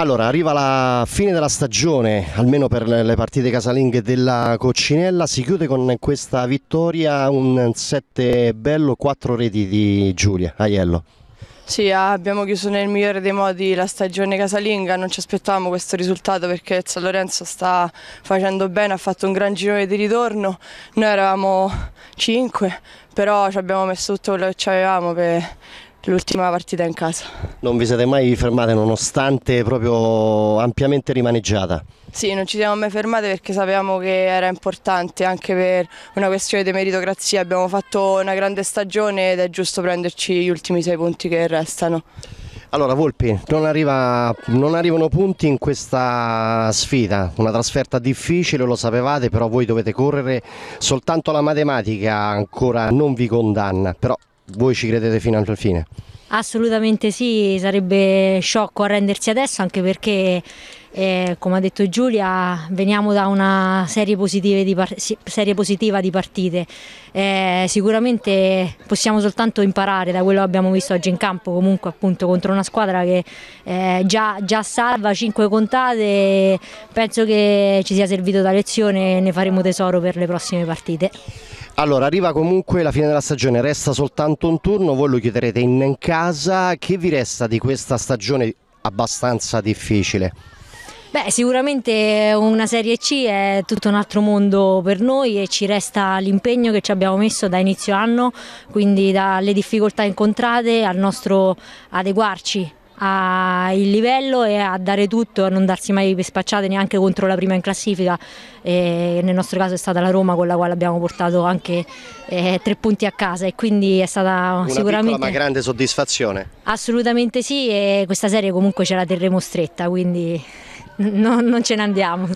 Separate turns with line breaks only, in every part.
Allora, arriva la fine della stagione, almeno per le partite casalinghe della Coccinella, si chiude con questa vittoria, un 7 bello, 4 reti di Giulia Aiello.
Sì, abbiamo chiuso nel migliore dei modi la stagione casalinga, non ci aspettavamo questo risultato perché San Lorenzo sta facendo bene, ha fatto un gran girone di ritorno, noi eravamo 5, però ci abbiamo messo tutto quello che avevamo per l'ultima partita in casa.
Non vi siete mai fermate nonostante proprio ampiamente rimaneggiata?
Sì, non ci siamo mai fermate perché sapevamo che era importante anche per una questione di meritocrazia. Abbiamo fatto una grande stagione ed è giusto prenderci gli ultimi sei punti che restano.
Allora Volpi, non, arriva, non, arrivano punti in questa sfida, una trasferta difficile, lo sapevate, però voi dovete correre, soltanto la matematica ancora non vi condanna, però voi ci credete fino alla fine?
Assolutamente sì, sarebbe sciocco arrendersi adesso anche perché eh, come ha detto Giulia veniamo da una serie, di serie positiva di partite, eh, sicuramente possiamo soltanto imparare da quello che abbiamo visto oggi in campo comunque appunto contro una squadra che eh, già, già, salva 5 contate, penso che ci sia servito da lezione e ne faremo tesoro per le prossime partite.
Allora, arriva comunque la fine della stagione, resta soltanto un turno, voi lo chiuderete in casa. Che vi resta di questa stagione abbastanza difficile?
Beh, sicuramente una Serie C è tutto un altro mondo per noi e ci resta l'impegno che ci abbiamo messo da inizio anno, quindi dalle difficoltà incontrate al nostro adeguarci al livello e a dare tutto, a non darsi mai per spacciate neanche contro la prima in classifica. E nel nostro caso è stata la Roma con la quale abbiamo portato anche eh, tre punti a casa e quindi è stata Una sicuramente... Una
grande soddisfazione.
Assolutamente sì e questa serie comunque ce la terremo stretta, quindi no, non ce ne andiamo.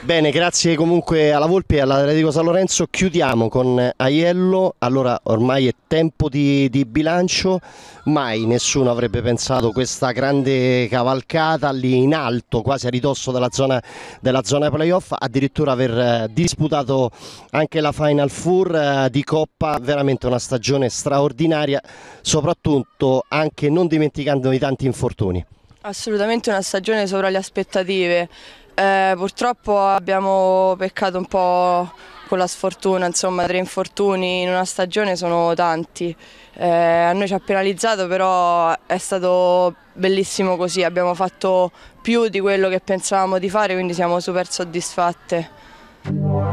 Bene, grazie comunque alla Volpi e all'Atletico San Lorenzo. Chiudiamo con Aiello. Allora, ormai è tempo di, di bilancio. Mai nessuno avrebbe pensato questa grande cavalcata lì in alto, quasi a ridosso della zona, della zona playoff, addirittura aver eh, disputato anche la Final Four eh, di Coppa. Veramente una stagione straordinaria, soprattutto anche non dimenticandomi tanti infortuni.
Assolutamente una stagione sopra le aspettative. Eh, purtroppo abbiamo peccato un po' con la sfortuna, insomma tre infortuni in una stagione sono tanti. Eh, a noi ci ha penalizzato però è stato bellissimo così, abbiamo fatto più di quello che pensavamo di fare quindi siamo super soddisfatte.